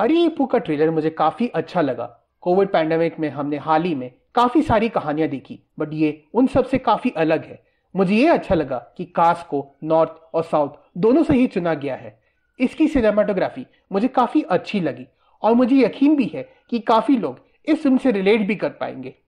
अरियपू का ट्रेलर मुझे काफी अच्छा लगा कोविड पैंडेमिक में हमने हाल ही में काफी सारी कहानियां देखी बट ये उन सब से काफी अलग है मुझे ये अच्छा लगा कि कास को नॉर्थ और साउथ दोनों से ही चुना गया है इसकी सिनेमाटोग्राफी मुझे काफी अच्छी लगी और मुझे यकीन भी है कि काफी लोग इस फिल्म से रिलेट भी कर पाएंगे